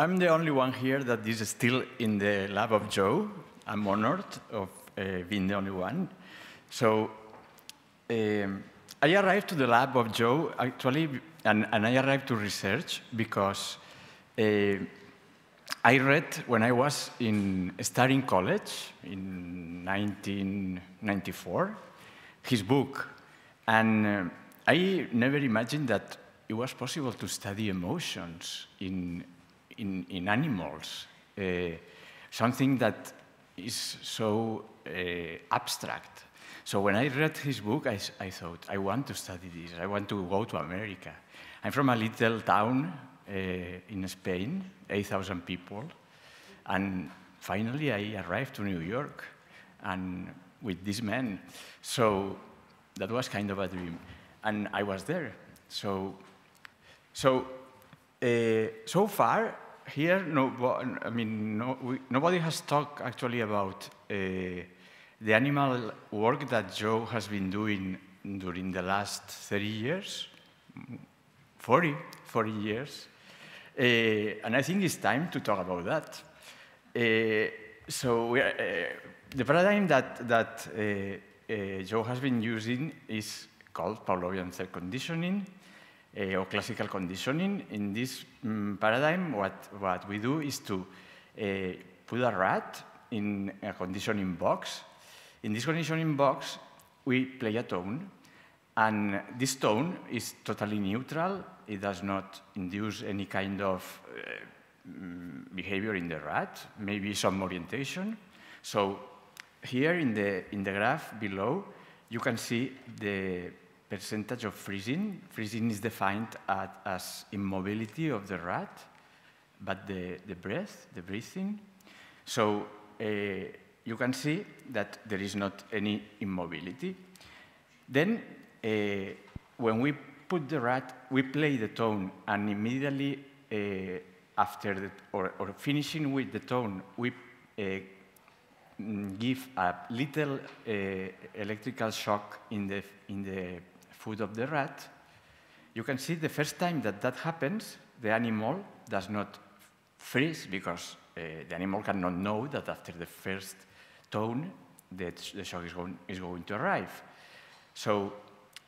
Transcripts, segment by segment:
I'm the only one here that is still in the lab of Joe. I'm honored of uh, being the only one. So um, I arrived to the lab of Joe, actually, and, and I arrived to research because uh, I read when I was in starting college in 1994, his book. And uh, I never imagined that it was possible to study emotions in in, in animals, uh, something that is so uh, abstract. So when I read his book, I, I, thought, I want to study this. I want to go to America. I'm from a little town uh, in Spain, 8,000 people. And finally, I arrived to New York and with this man. So that was kind of a dream. And I was there. So, so, uh, so far, here, no, I mean, no, we, nobody has talked actually about uh, the animal work that Joe has been doing during the last 30 years, 40, 40 years. Uh, and I think it's time to talk about that. Uh, so are, uh, the paradigm that, that uh, uh, Joe has been using is called Pavlovian self-conditioning, uh, or classical conditioning. In this um, paradigm, what, what we do is to eh, put a rat in a conditioning box. In this conditioning box, we play a tone, and this tone is totally neutral. It does not induce any kind of eh, behavior in the rat, maybe some orientation. So here in the, in the graph below, you can see the percentage of freezing. Freezing is defined at, as immobility of the rat, but the, the breath, the breathing. So uh, you can see that there is not any immobility. Then uh, when we put the rat, we play the tone and immediately uh, after the, or, or, finishing with the tone, we uh, give a little uh, electrical shock in the, in the food of the rat, you can see the first time that that happens, the animal does not freeze because uh, the animal cannot know that after the first tone, the, the shock is going, is going to arrive. So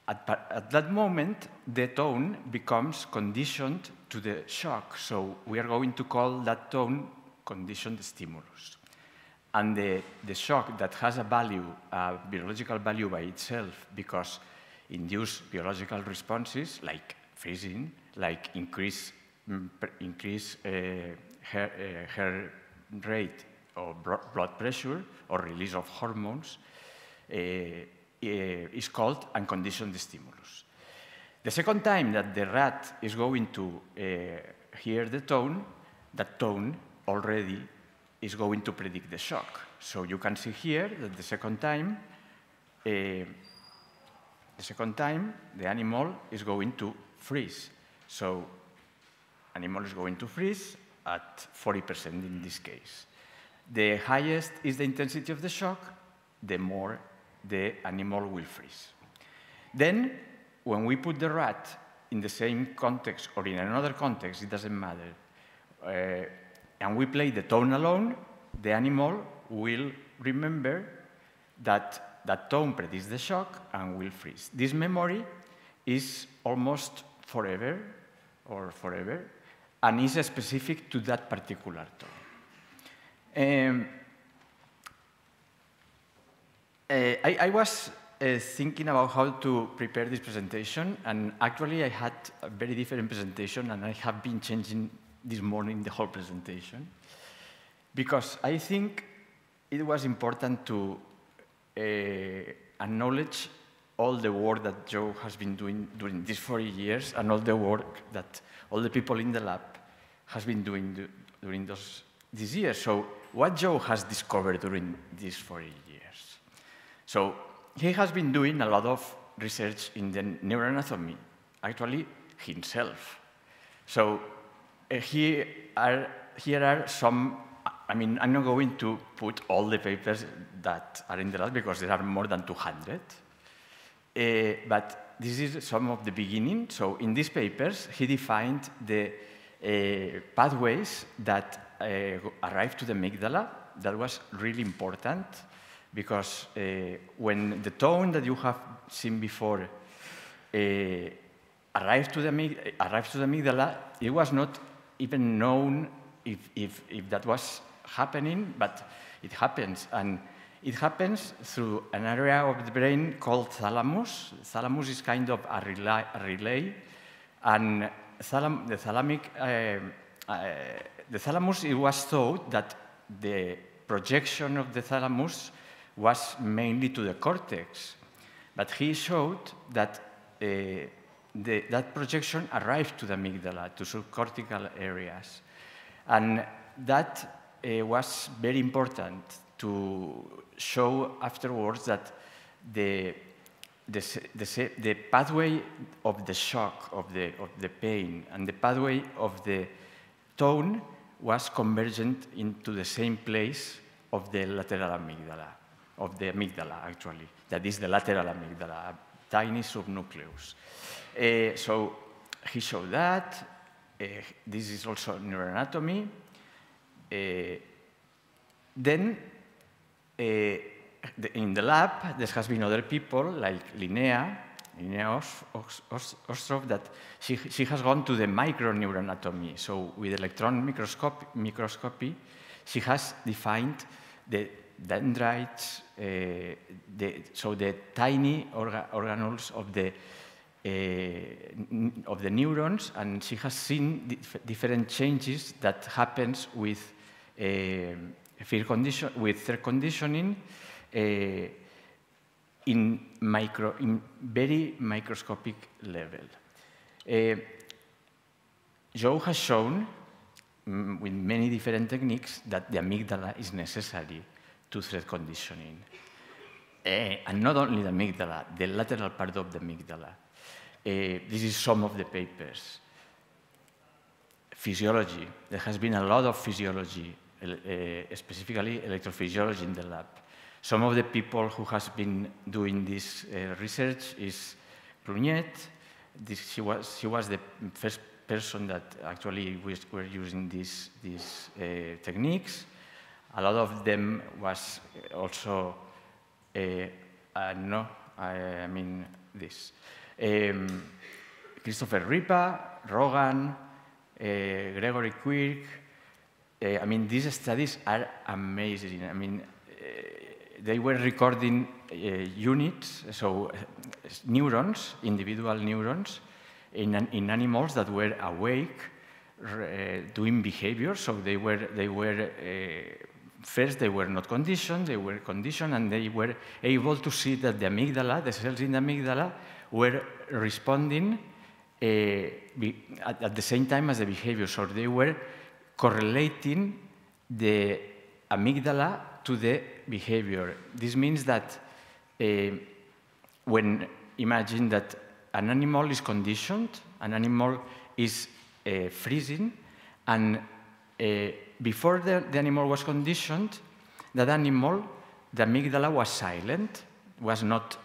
at, at, that moment, the tone becomes conditioned to the shock. So we are going to call that tone conditioned stimulus. And the, the shock that has a value, a biological value by itself, because induce biological responses like freezing, like increase, mm, increase uh, heart, uh, rate or blood pressure or release of hormones, uh, uh, is called unconditioned stimulus. The second time that the rat is going to uh, hear the tone, that tone already is going to predict the shock. So you can see here that the second time, uh, the second time, the animal is going to freeze. So animal is going to freeze at 40% in this case. The highest is the intensity of the shock, the more the animal will freeze. Then, when we put the rat in the same context or in another context, it doesn't matter, uh, and we play the tone alone, the animal will remember that that tone predicts the shock and will freeze. This memory is almost forever or forever and is specific to that particular tone. Um, uh, I, I, was uh, thinking about how to prepare this presentation, and actually I had a very different presentation, and I have been changing this morning the whole presentation, because I think it was important to uh, acknowledge all the work that Joe has been doing during these 40 years and all the work that all the people in the lab has been doing do, during those, these years. So what Joe has discovered during these 40 years? So he has been doing a lot of research in the neuroanatomy, actually himself. So uh, are, here are some I mean, I'm not going to put all the papers that are in the lab because there are more than 200. Uh, but this is some of the beginning. So in these papers, he defined the uh, pathways that uh, arrive to the amygdala. That was really important because uh, when the tone that you have seen before uh, arrived to, the arrived to the amygdala, it was not even known if, if, if that was happening, but it happens. And it happens through an area of the brain called thalamus. Thalamus is kind of a relay, a relay and thalam, the thalamic, uh, uh, the thalamus, it was thought that the projection of the thalamus was mainly to the cortex. But he showed that uh, the, that projection arrived to the amygdala, to subcortical areas. And that it uh, was very important to show afterwards that the, the, the, the, pathway of the shock, of the, of the pain, and the pathway of the tone was convergent into the same place of the lateral amygdala, of the amygdala, actually. That is the lateral amygdala, a tiny subnucleus. Uh, so he showed that. Uh, this is also neuroanatomy. Eh, then eh, in the lab, there has been other people like Linnea, Linnea Ostrov, that she, she has gone to the microneuron anatomy. So with electron microscopy, microscopy she has defined the dendrites, uh, the, so the tiny orga organelles of the, uh, of the neurons, and she has seen dif different changes that happens with Eh, condition with third conditioning eh, in, micro, in very microscopic level. Uh, Joe has shown mm, with many different techniques that the amygdala is necessary to threat conditioning. Uh, and not only the amygdala, the lateral part of the amygdala. Uh, this is some of the papers. Physiology. There has been a lot of physiology Eh, specifically electrophysiology in the lab. Some of the people who has been doing this eh, research is Pruniet. This, she, was, she was the first person that actually we were using these, these uh, techniques. A lot of them was also, uh, uh, no, I, mean this. Um, Christopher Ripa, Rogan, Gregory Quirk, uh, I mean, these studies are amazing. I mean, uh, they were recording uh, units, so neurons, individual neurons, in, in animals that were awake, doing behavior. So they were, they were first they were not conditioned, they were conditioned, and they were able to see that the amygdala, the cells in the amygdala, were responding at, at the same time as the behavior. So they were correlating the amygdala to the behavior. This means that uh, when imagine that an animal is conditioned, an animal is uh, freezing, and uh, before the, the, animal was conditioned, that animal, the amygdala was silent, was not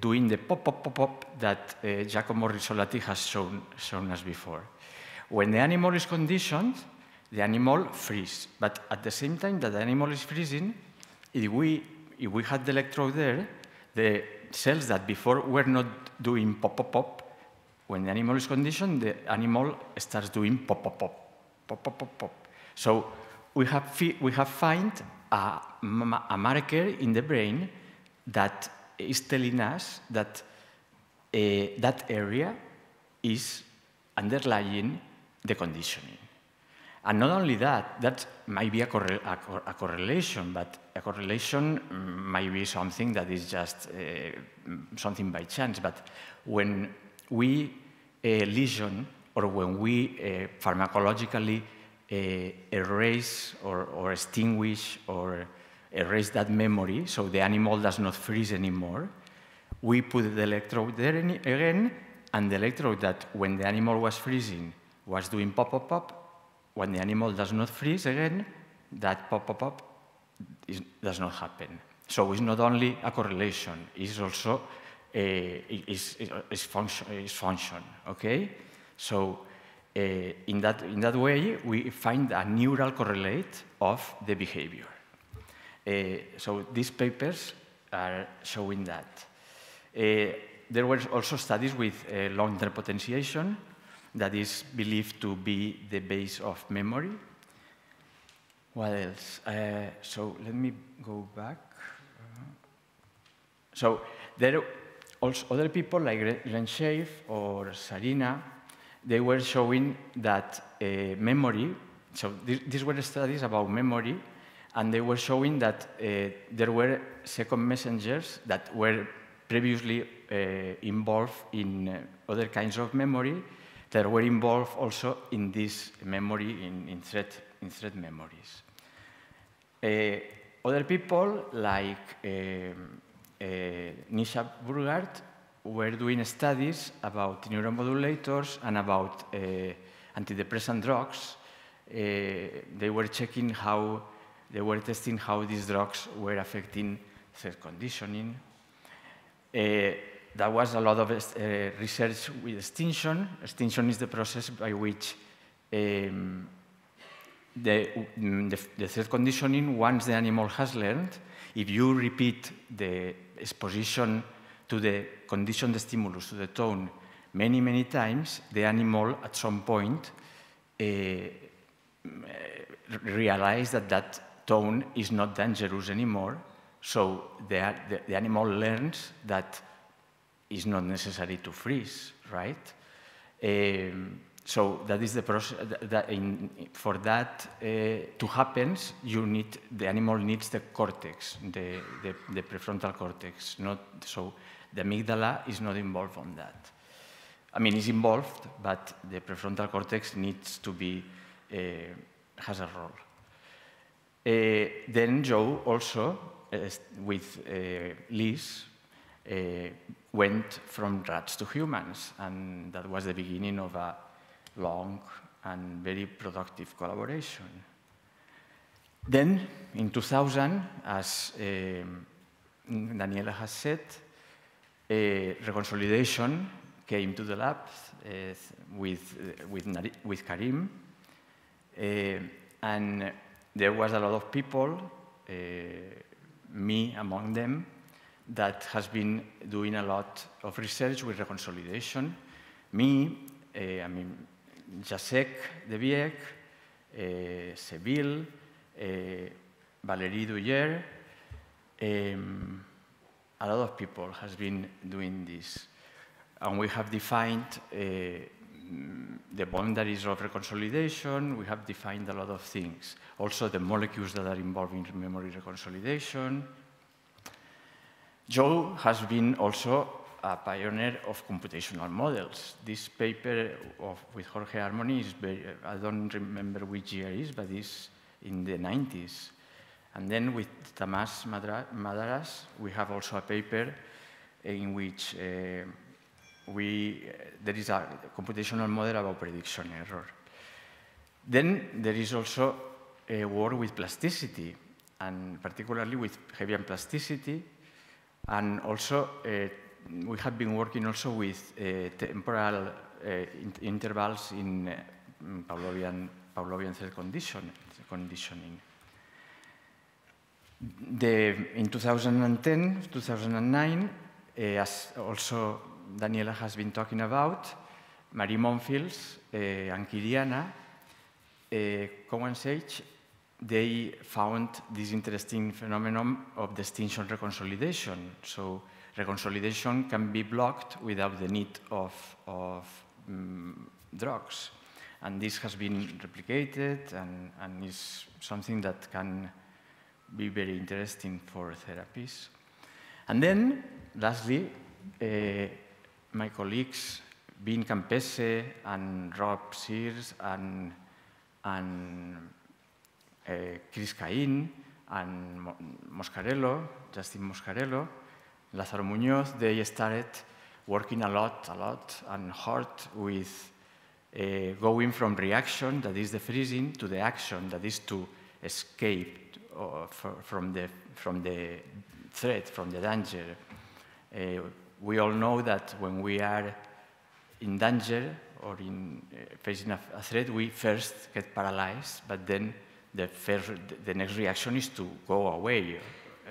doing the pop, pop, pop, pop that Giacomo Rizzolatti has shown, shown us before. When the animal is conditioned, the animal freeze. But at the same time that the animal is freezing, if we, if we had the electrode there, the cells that before were not doing pop-pop-pop, when the animal is conditioned, the animal starts doing pop-pop-pop, pop-pop-pop. So we have, we have find a, a marker in the brain that is telling us that uh, that area is underlying the conditioning. And not only that, that might be a, corre a, cor a correlation, but a correlation might be something that is just uh, something by chance. But when we uh, lesion or when we uh, pharmacologically erase or, or extinguish or erase that memory so the animal does not freeze anymore, we put the electrode there again, and the electrode that when the animal was freezing was doing pop, pop, pop, when the animal does not freeze again, that pop-up-up does not happen. So it's not only a correlation, it's also a, eh, it's, it's, function, it's function, okay? So uh, in, that, in that way, we find a neural correlate of the behavior. Uh, so these papers are showing that. Uh, there were also studies with long-term potentiation, that is believed to be the base of memory. What else? Uh, so let me go back. Uh, so there also other people like Renshav or Sarina, they were showing that uh, memory, so th these were studies about memory, and they were showing that uh, there were second messengers that were previously uh, involved in uh, other kinds of memory, that were involved also in this memory, in, in, thread, in memories. Uh, other people, like uh, uh, Nisha Burgard, were doing studies about neuromodulators and about uh, antidepressant drugs. Uh, they were checking how, they were testing how these drugs were affecting threat conditioning. Uh, there was a lot of eh, research with extinction. Extinction is the process by which um, the, the, the conditioning, once the animal has learned, if you repeat the exposition to the conditioned stimulus, to the tone, many, many times, the animal at some point uh, eh, mm, realizes that that tone is not dangerous anymore. So the, the, the animal learns that is not necessary to freeze, right? Um, so that is the process. That in, for that uh, to happen, you need the animal needs the cortex, the, the, the, prefrontal cortex. Not so the amygdala is not involved on that. I mean, it's involved, but the prefrontal cortex needs to be uh, has a role. Uh, then Joe also, uh, with uh, Liz, uh, went from rats to humans. And that was the beginning of a long and very productive collaboration. Then, in 2000, as um, Daniela has said, uh, reconsolidation came to the lab uh, with, uh, with, with Karim. Uh, and there was a lot of people, uh, me among them, that has been doing a lot of research with reconsolidation. Me, uh, I mean, Jacek de Vieck, uh, Seville, uh, Valérie Duyer, um, a lot of people has been doing this. And we have defined uh, the boundaries of reconsolidation, we have defined a lot of things. Also the molecules that are involved in memory reconsolidation, Joe has been also a pioneer of computational models. This paper of, with Jorge Harmony is very, I don't remember which year it is, but it's in the 90s. And then with Tamas Madaras, we have also a paper in which uh, we, there is a computational model about prediction error. Then there is also a work with plasticity, and particularly with Hebbian plasticity, and also, uh, we have been working also with uh, temporal uh, in intervals in Pavlovian, Pavlovian cell condition, conditioning. The, in 2010, 2009, uh, as also Daniela has been talking about, Marie Monfils uh, and Kiriana uh, Sage they found this interesting phenomenon of distinction reconsolidation. So reconsolidation can be blocked without the need of, of um, drugs. And this has been replicated and, and is something that can be very interesting for therapies. And then, lastly, uh, my colleagues, Vin Campese and Rob Sears and, and Eh, Chris Cain and Moscarello, Justin Moscarello, Lazaro Muñoz, they started working a lot, a lot, and hard with uh, going from reaction, that is the freezing, to the action, that is to escape uh, from, the, from the threat, from the danger. Uh, we all know that when we are in danger or in, facing a, a threat, we first get paralyzed, but then the, first, the next reaction is to go away uh,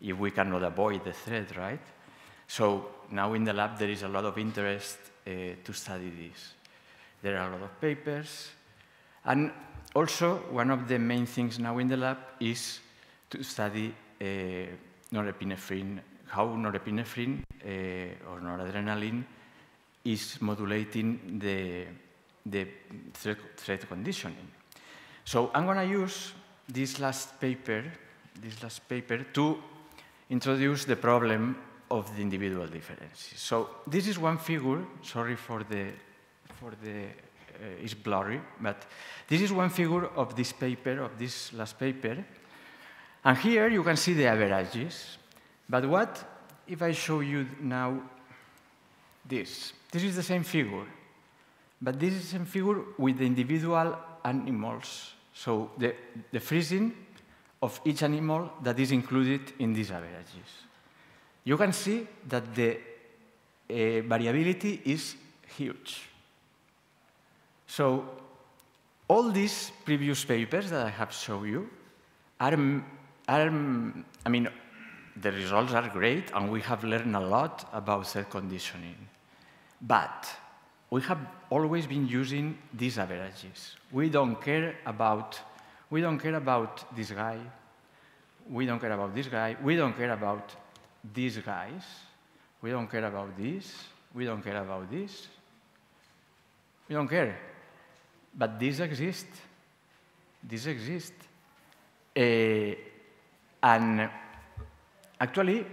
if we cannot avoid the threat, right? So now in the lab, there is a lot of interest uh, to study this. There are a lot of papers. And also, one of the main things now in the lab is to study uh, norepinephrine, how norepinephrine or noradrenaline is modulating the, the threat, threat conditioning. So I'm going to use this last paper, this last paper, to introduce the problem of the individual differences. So this is one figure. Sorry for the for the uh, blurry, but this is one figure of this paper of this last paper. And here you can see the averages. But what if I show you now this? This is the same figure, but this is the same figure with the individual animals. So the, the freezing of each animal that is included in these averages. You can see that the uh, variability is huge. So all these previous papers that I have shown you are, are I mean, the results are great and we have learned a lot about self conditioning. But we have always been using these averages. We don't care about, we don't care about this guy. We don't care about this guy. We don't care about these guys. We don't care about this. We don't care about this. We don't care. But these exist. These exist. Uh, and actually,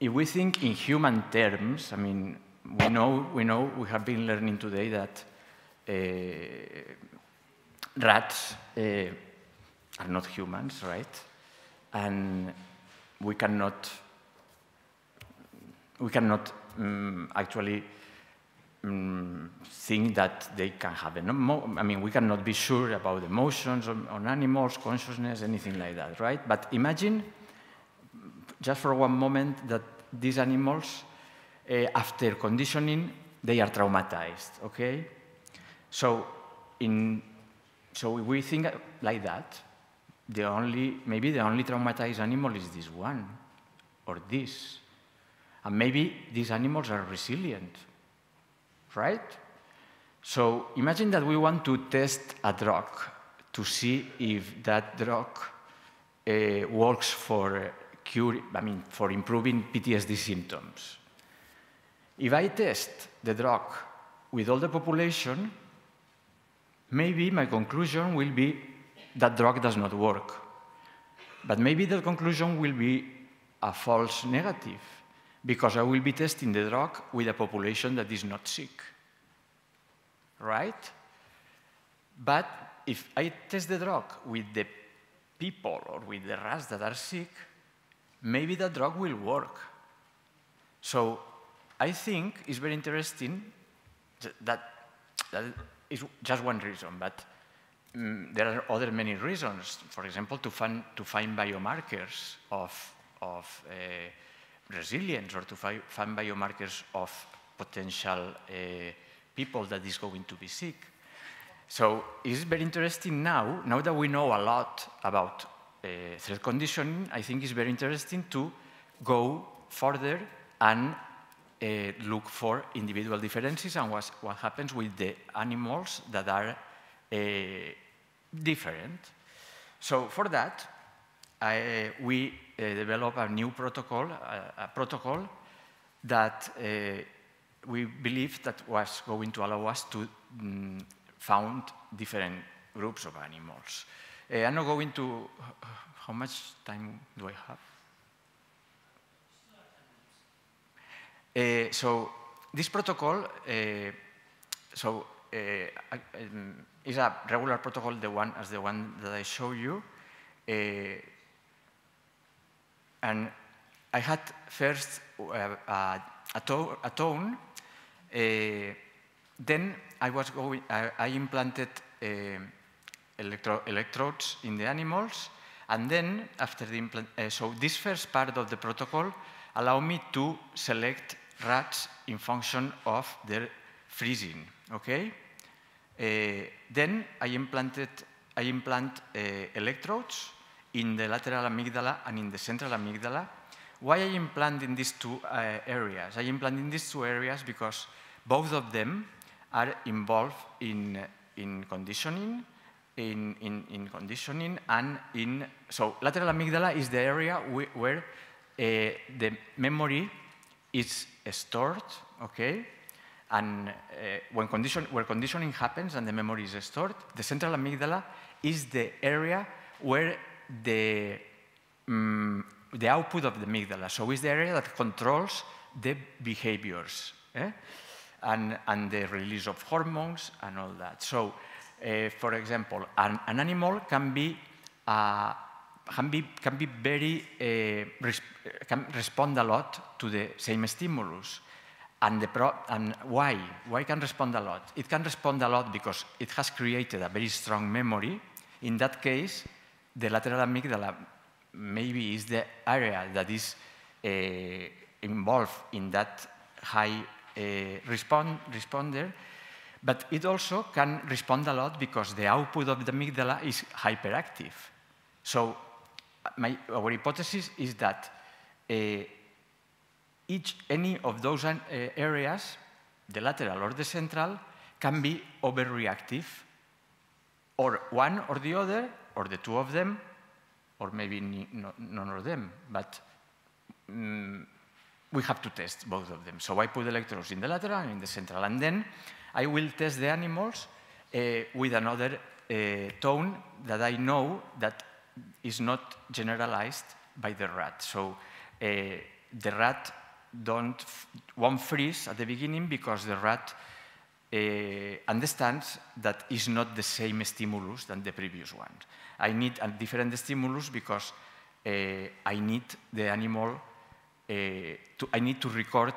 if we think in human terms, I mean, we know, we know, we have been learning today that uh, rats uh, are not humans, right? And we cannot, we cannot um, actually um, think that they can have emo I mean, we cannot be sure about emotions on, on animals, consciousness, anything like that, right? But imagine, just for one moment, that these animals Eh, after conditioning, they are traumatized, okay? So, in, so we think like that. The only, maybe the only traumatized animal is this one, or this. And maybe these animals are resilient, right? So imagine that we want to test a drug to see if that drug uh, works for eh, cure, I mean, for improving PTSD symptoms. If I test the drug with all the population, maybe my conclusion will be that drug does not work. But maybe the conclusion will be a false negative, because I will be testing the drug with a population that is not sick. Right? But if I test the drug with the people or with the rats that are sick, maybe the drug will work. So I think it's very interesting that, that is just one reason, but um, there are other many reasons. For example, to find, to find biomarkers of, of uh, resilience or to find biomarkers of potential uh, people that is going to be sick. So it's very interesting now, now that we know a lot about uh, threat conditioning, I think it's very interesting to go further and uh, look for individual differences and what, what happens with the animals that are uh, different. So for that, I, uh, we develop a new protocol, a, a protocol that we believe that was going to allow us to mm, found different groups of animals. Uh, I'm not going to, how much time do I have? Uh, so this protocol, uh, so uh, is a regular protocol, the one as the one that I show you. and I had first a, to a, tone, then I was going, I, I implanted electro electrodes in the animals, and then after the implant, so this first part of the protocol allow me to select rats in function of their freezing, okay? Uh, then I, implanted, I implant uh, electrodes in the lateral amygdala and in the central amygdala. Why I implant in these two uh, areas? I implant in these two areas because both of them are involved in, in conditioning, in, in, in conditioning and in, so lateral amygdala is the area we, where the memory is stored, okay? And uh, when, condition, where conditioning happens and the memory is stored, the central amygdala is the area where the, um, the output of the amygdala, so it's the area that controls the behaviors eh? and, and the release of hormones and all that. So, uh, for example, an, an animal can be uh, can be, can be very, uh, res eh, can respond a lot to the same stimulus. And, the pro and why? Why can respond a lot? It can respond a lot because it has created a very strong memory. In that case, the lateral amygdala maybe is the area that is uh, involved in that high uh, respond responder. But it also can respond a lot because the output of the amygdala is hyperactive. So my, our hypothesis is that uh, each, any of those uh, areas, the lateral or the central, can be overreactive, or one or the other, or the two of them, or maybe none of them, but mm, we have to test both of them. So I put electrodes in the lateral and in the central, and then I will test the animals uh, with another uh, tone that I know that is not generalized by the rat. So uh, the rat don't won't freeze at the beginning because the rat uh, understands it's not the same stimulus than the previous one. I need a different stimulus because uh, I need the animal to I need to record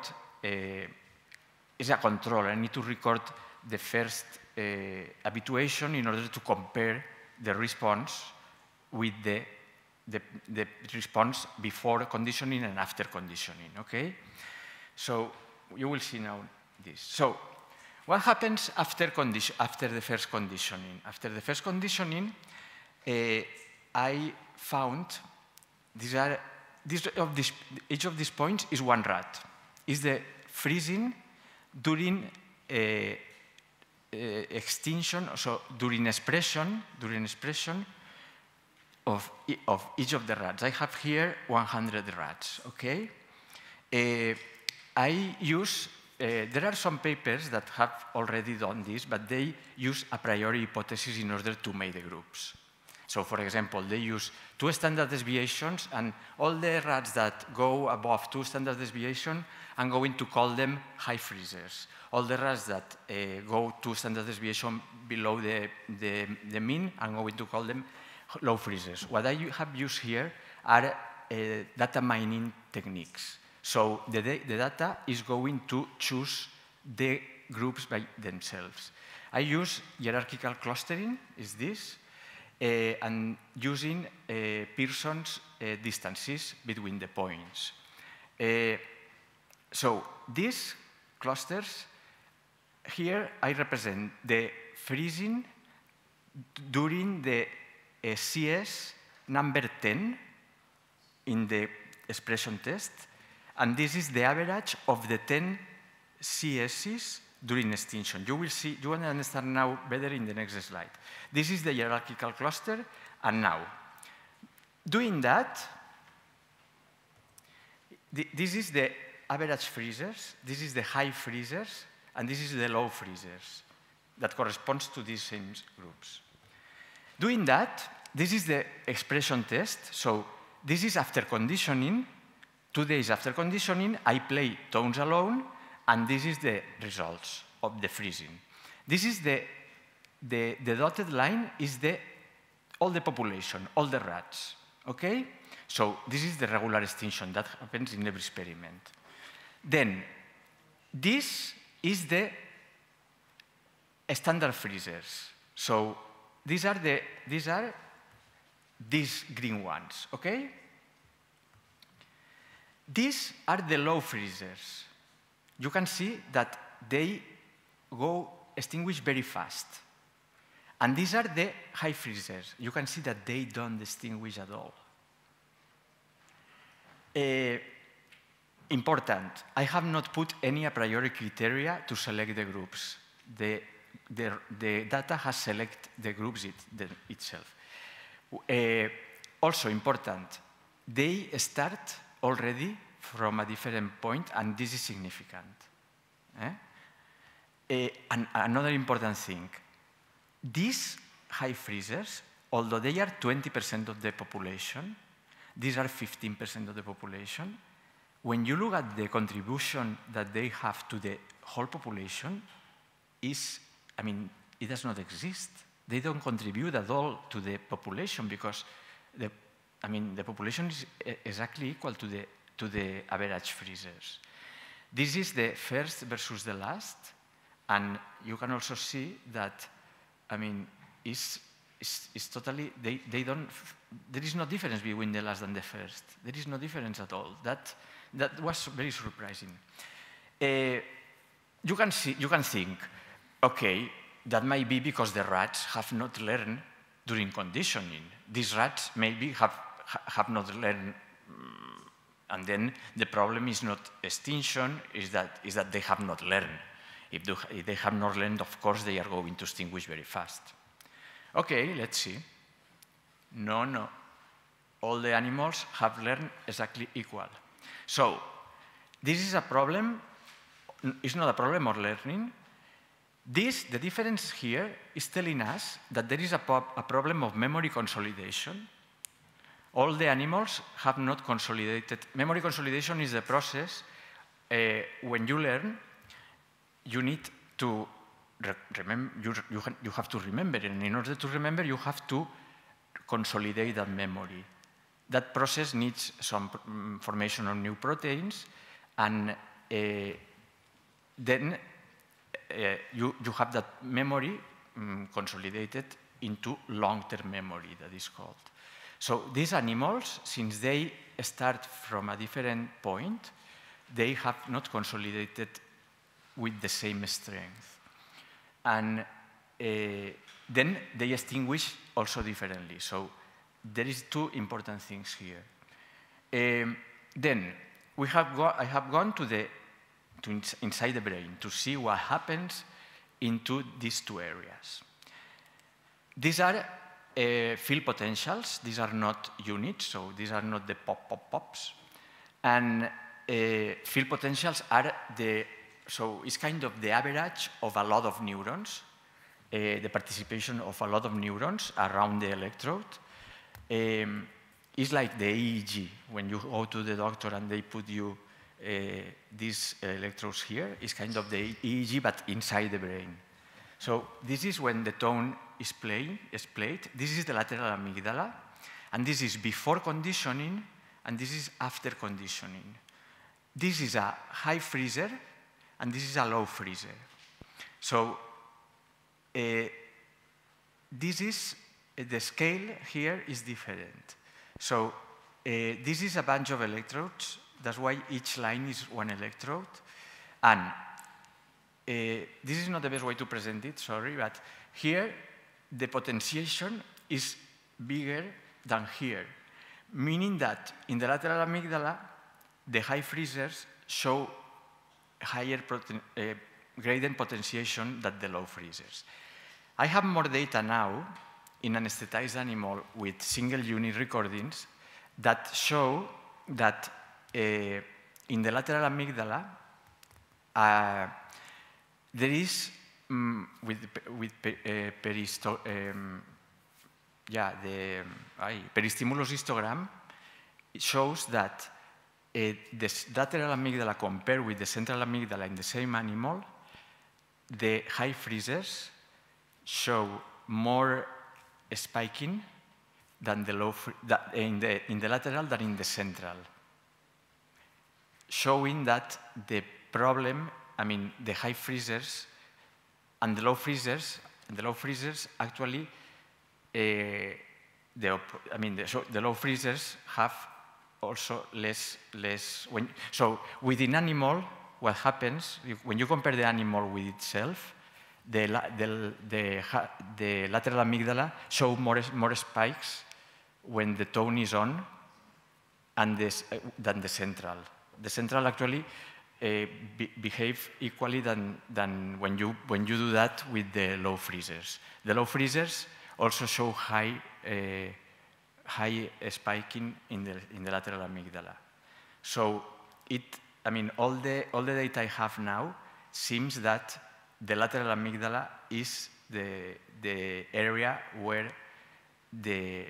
It's a control. I need to record the first habituation in order to compare the response with the, the, the response before conditioning and after conditioning, okay? So you will see now this. So what happens after, after the first conditioning? After the first conditioning, uh, I found these are, this, of this, each of these points is one rat. Is the freezing during uh, uh, extinction, so during expression, during expression of, of each of the rats. I have here 100 rats, okay? Uh, I use, uh, there are some papers that have already done this, but they use a priori hypothesis in order to make the groups. So for example, they use two standard deviations and all the rats that go above two standard deviation, I'm going to call them high freezers. All the rats that uh, go two standard deviation below the, the, the mean, I'm going to call them low freezes. What I have used here are uh, data mining techniques. So the, the data is going to choose the groups by themselves. I use hierarchical clustering, is this, uh, and using uh, Pearson's uh, distances between the points. so these clusters, here I represent the freezing during the CS eh, number 10 in the expression test, and this is the average of the 10 CSs during extinction. You will see, you will understand now better in the next slide. This is the hierarchical cluster, and now. Doing that, this is the average freezers, this is the high freezers, and this is the low freezers that corresponds to these same groups. Doing that, this is the expression test. So this is after conditioning. Two days after conditioning, I play tones alone, and this is the results of the freezing. This is the, the, the dotted line is the, all the population, all the rats, okay? So this is the regular extinction that happens in every experiment. Then, this is the standard freezers. So these are, the, these are these green ones, okay? These are the low freezers. You can see that they go extinguish very fast. And these are the high freezers. You can see that they don't extinguish at all. Uh, important, I have not put any a priori criteria to select the groups. The the, the data has select the groups it, the, itself. Uh, also important, they start already from a different point, and this is significant. Eh? Uh, eh, and another important thing, these high freezers, although they are 20% of the population, these are 15% of the population, when you look at the contribution that they have to the whole population, is I mean, it does not exist. They don't contribute at all to the population because the, I mean, the population is exactly equal to the, to the average freezers. This is the first versus the last, and you can also see that, I mean, it's, it's, it's totally, they, they don't, there is no difference between the last and the first. There is no difference at all. That, that was very surprising. Uh, you, can see, you can think, okay, that might be because the rats have not learned during conditioning. These rats maybe have, have not learned, mm, and then the problem is not extinction, is that, is that they have not learned. If they have not learned, of course, they are going to extinguish very fast. Okay, let's see. No, no. All the animals have learned exactly equal. So this is a problem, it's not a problem of learning, this, the difference here, is telling us that there is a, a problem of memory consolidation. All the animals have not consolidated. Memory consolidation is the process uh, when you learn, you need to remember, you, you, ha you have to remember, and in order to remember, you have to consolidate that memory. That process needs some mm, formation of new proteins, and uh, then Eh, you, you have that memory um, consolidated into long-term memory, that is called. So these animals, since they start from a different point, they have not consolidated with the same strength. And uh, then they extinguish also differently. So there is two important things here. Um, then we have I have gone to the to ins inside the brain to see what happens into these two areas. These are uh, field potentials. These are not units, so these are not the pop, pop, pops. And uh, field potentials are the, so it's kind of the average of a lot of neurons, uh, the participation of a lot of neurons around the electrode. Um, it's like the EEG, when you go to the doctor and they put you uh, these electrodes here is kind of the EEG, but inside the brain. So this is when the tone is, playing, is played. This is the lateral amygdala. And this is before conditioning, and this is after conditioning. This is a high freezer, and this is a low freezer. So uh, this is, uh, the scale here is different. So uh, this is a bunch of electrodes that's why each line is one electrode. And uh, this is not the best way to present it, sorry, but here the potentiation is bigger than here, meaning that in the lateral amygdala, the high freezers show higher uh, gradient potentiation than the low freezers. I have more data now in anesthetized animal with single unit recordings that show that uh, eh, in the lateral amygdala, uh, there is, um, with, with uh, peristo um, yeah, the peristimulus histogram, it shows that eh, the lateral amygdala compared with the central amygdala in the same animal, the high freezers show more spiking than the low in the, in the lateral than in the central showing that the problem, I mean, the high freezers and the low freezers, the low freezers actually, uh, the, I mean, the, so the low freezers have also less, less when, so within animal, what happens, when you compare the animal with itself, the, the, the, the lateral amygdala show more, more spikes when the tone is on and this, uh, eh, than the central the central actually uh, be behave equally than, than when, you, when you do that with the low freezers. The low freezers also show high, uh, high spiking in the, in the lateral amygdala. So it, I mean, all the, all the data I have now seems that the lateral amygdala is the, the area where the,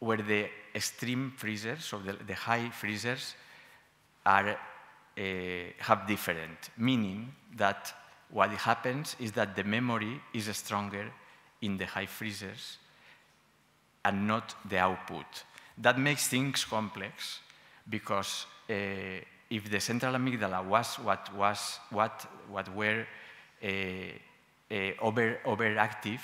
where the extreme freezers, so the, the high freezers, are, uh, have different, meaning that what happens is that the memory is stronger in the high freezers and not the output. That makes things complex because uh, if the central amygdala was what was what what were uh, uh, over overactive,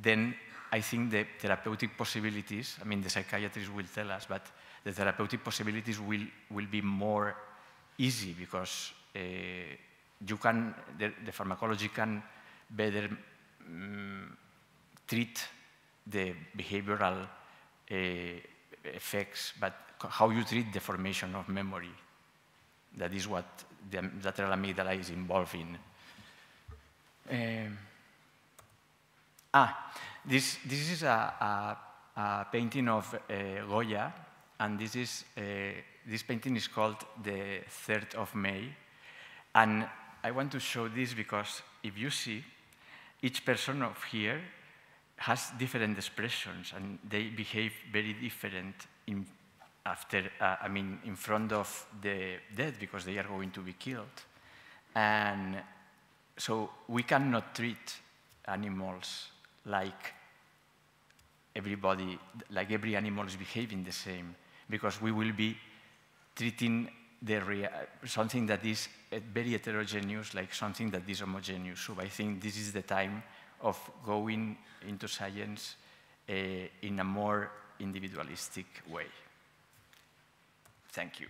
then I think the therapeutic possibilities. I mean, the psychiatrists will tell us, but the therapeutic possibilities will, will be more easy because uh, you can, the, the, pharmacology can better um, treat the behavioral uh, effects, but how you treat the formation of memory. That is what the lateral amygdala is involved in. Eh, ah, this, this is a, a, a painting of uh, Goya and this, is, uh, this painting is called the 3rd of May. And I want to show this because if you see, each person of here has different expressions and they behave very different in, after, uh, I mean, in front of the dead because they are going to be killed. And so we cannot treat animals like everybody, like every animal is behaving the same because we will be treating something that is eh, very heterogeneous, like something that is homogeneous. So I think this is the time of going into science uh, in a more individualistic way. Thank you.